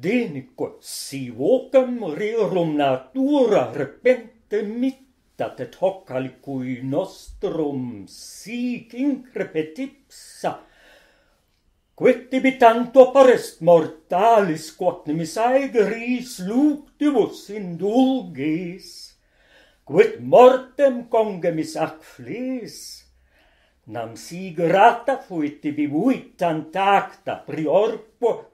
denico si vocam rerum natura repente mittat, et hoc alicui nostrum sic increpet ipsa. Quet tibi tanto parest mortalis, quod nemis aegris luctivus indulges, quet mortem congemis ac flis, nam si grata fuit tibi vuit tant acta priorpo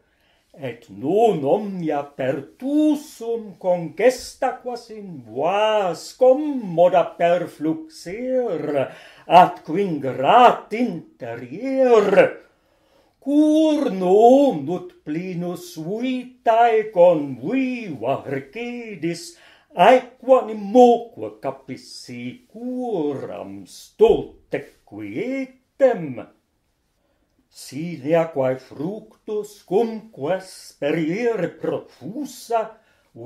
et non omnia pertusum congesta quas in vas commoda per ad quin quingrat interier cur non ut plinus vitae con viva recidis aequani moqua capis curam stotec quietem si de fructus cum ques per profusa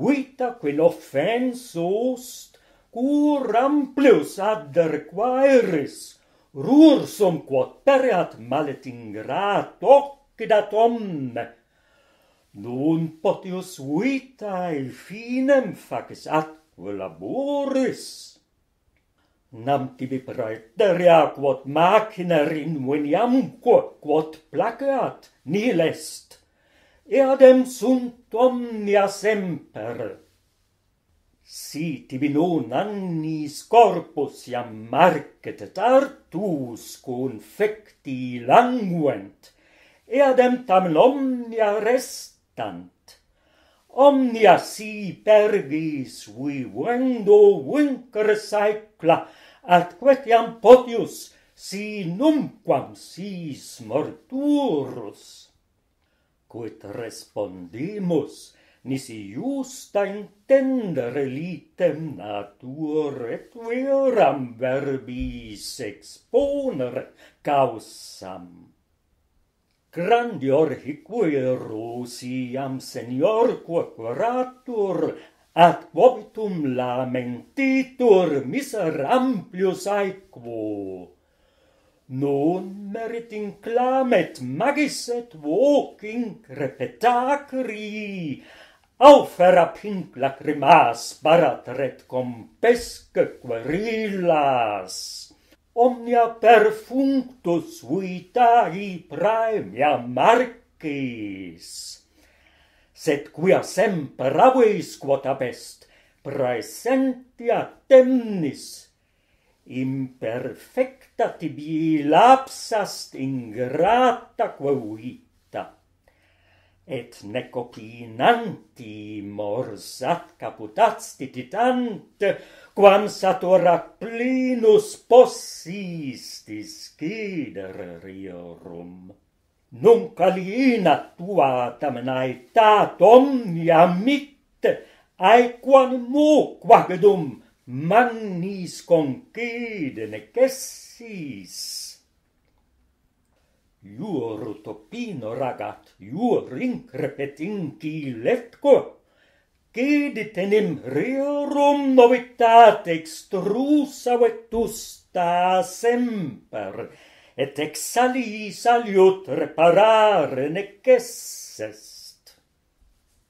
vita quen offenso ost, cur amplius adder quaeris, rursum quod pereat malet ingrat occidat omne. Nun potius vitae finem facis atque laboris, nam tibi praeter quod machiner in veniam quod placeat nihil est eadem sunt omnia semper si tibi non annis corpus iam marcet et artus confecti languent eadem tam omnia restant omnia si pervis vivendo vincere saecla, at quetiam potius si numquam sis morturus. Quid respondimus, nisi justa intendere litem natur et veram verbis exponere causam grandior hicui Rusiam senior quo curatur, ad quobitum lamentitur miser amplius aequo. Nun merit inclamet magis et voc repetacri, crepetacri, aufera pink lacrimas barat red compesque querilas omnia perfunctus vitae praemia marcis. Sed quia sem praveis quot abest, praesentia temnis, imperfecta tibi lapsast ingrata quo vitae et nec opinanti morsat caputats tititant, quam satura plinus possistis cider riorum. Nunc aliena tua tamen tat omnia mit, aequam mu quagedum mannis concide necessis. Juor topino ragat, juor increpet inki letko, Cedit enim rerum novitat extrusa vetusta semper, Et ex salis aliot reparare nec essest.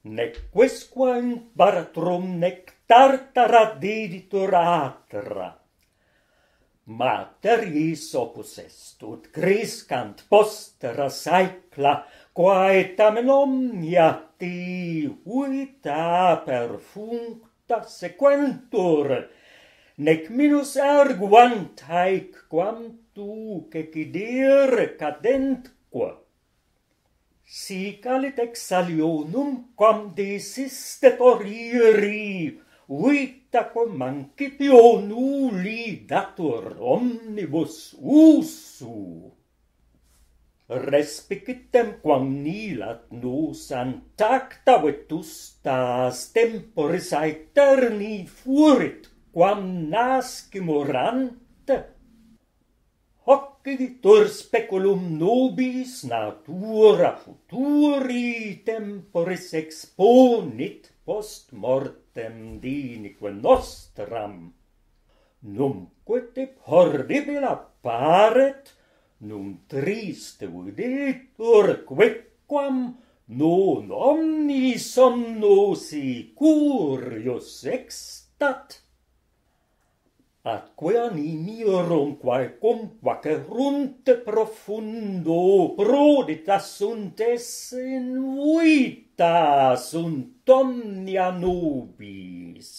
Nec quesquam baratrum nec tartara deditur atra, mater his opus est ut griscant postera rasaicla quae tamen omnia ti uita per functa sequentur nec minus erguant haec quam tu cecidir cadent quo sic alit exalionum quam desistet oriri vitacum mancipio nulli datur omnibus usu. Respicitem quam nilat nos antacta vetustas temporis aeterni furit quam nascimorante. Hoc tor speculum nobis natura futuri temporis exponit post mortem dinique nostram. Numque te horribila apparet, num triste uditur quicquam, non omnis omnosi curius extat. Atque animi quae cum quae runt profundo prodita sunt esse in vita sunt omnia nubis.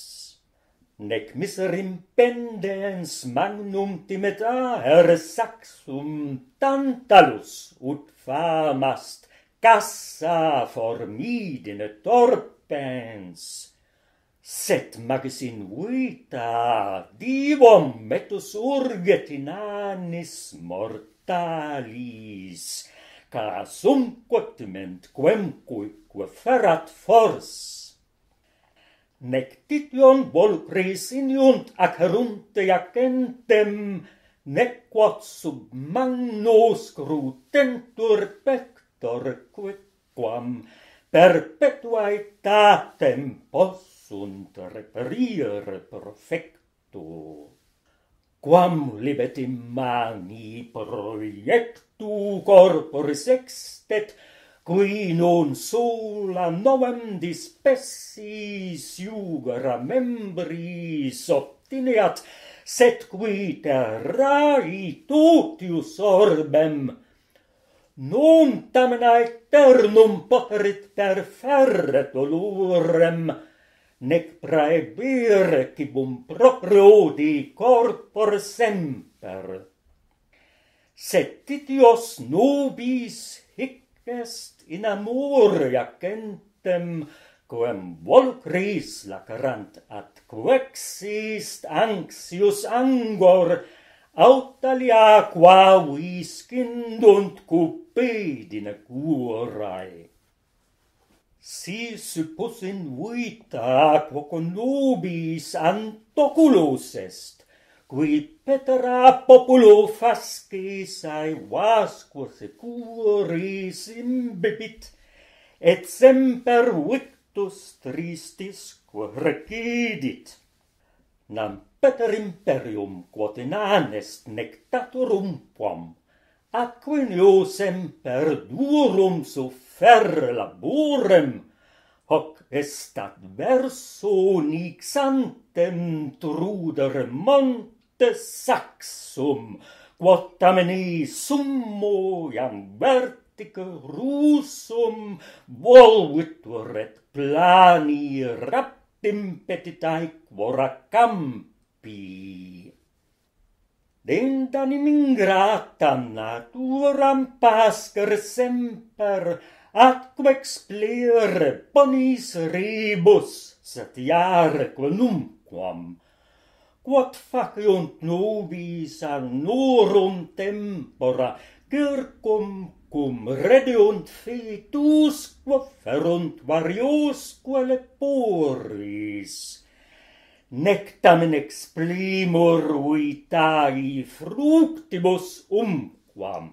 Nec miserim impendens magnum timet aer saxum tantalus ut famast cassa formidine torpens set magis in vita divom metus urget in anis mortalis, ca sum ment quem cui quo ferat fors. Nec titlion volucris in iunt acerunte runte acentem, nec quod sub magnus crutentur pector quam perpetuae tatem pos sunt reperire perfecto. Quam in mani proiectu corporis extet, qui non sola novem dispessis iugra membris obtineat, set qui terrai totius orbem. Non tamen aeternum poterit per ferre nec praebire quibum proprio di corpor semper. Sed titios nubis hic est in amur jacentem, quem volcris lacerant at quexist anxius angor, aut alia qua viscindunt cupidine curae. Si supposin vita quo connubis antoculus est, qui petra populo fascis ae vasque securis imbibit, et semper victus tristis quo recidit. Nam peter imperium quod in anest nectatorum quam, Aquiniosem niosem per durum suffer laborem, hoc est adverso unic santem truder monte saxum, quot ameni summo iam vertic rusum volvitur et plani rapt petitae quora campi dentanim ingratam naturam pascer semper, atque explere ponis rebus, set iare quenum Quot faciunt nobis an norum tempora, circum cum redeunt fetus, quo ferunt varios quale poris nec tamen exprimur fructibus umquam.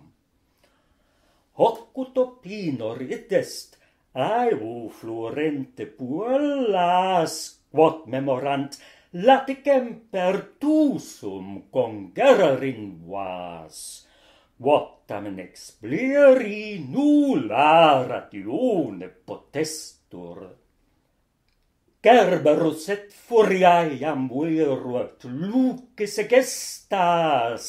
Hoc utopinor id est, aevo florente puellas, quod memorant, laticem per tusum congererin vas, quod tamen expliri nulla ratione potestur. Cerberus et furiae iam viru et lucis egestas.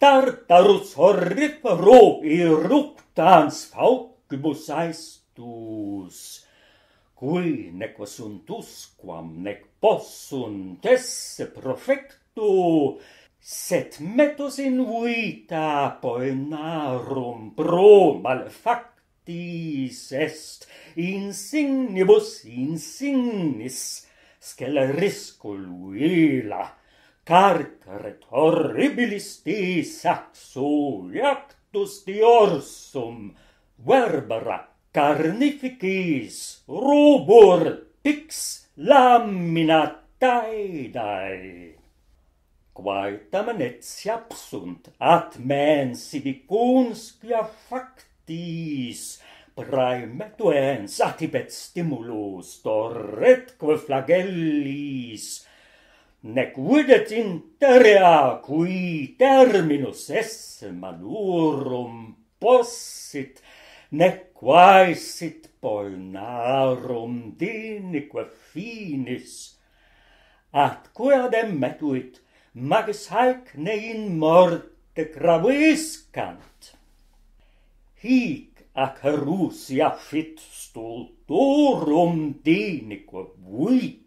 Tartarus horriferu iructans faucibus aestus. Cui neque sunt usquam, nec possunt esse profectu, set metus in vita poenarum pro malefactus dies est insignibus insignis scelerisculo illa carcere horribilis de saxo iactus de orsum verbera carnificis rubor pix lamina taidae. quae tamen et siapsunt at mensi vicunscia facta dies praemetuens atibet stimulus torret quo flagellis nec videt in terra qui terminus esse manurum possit nec quae sit polnarum dinique finis at quae adem metuit magis haec ne in morte gravis hic ac rusia fit stulturum dinico vuit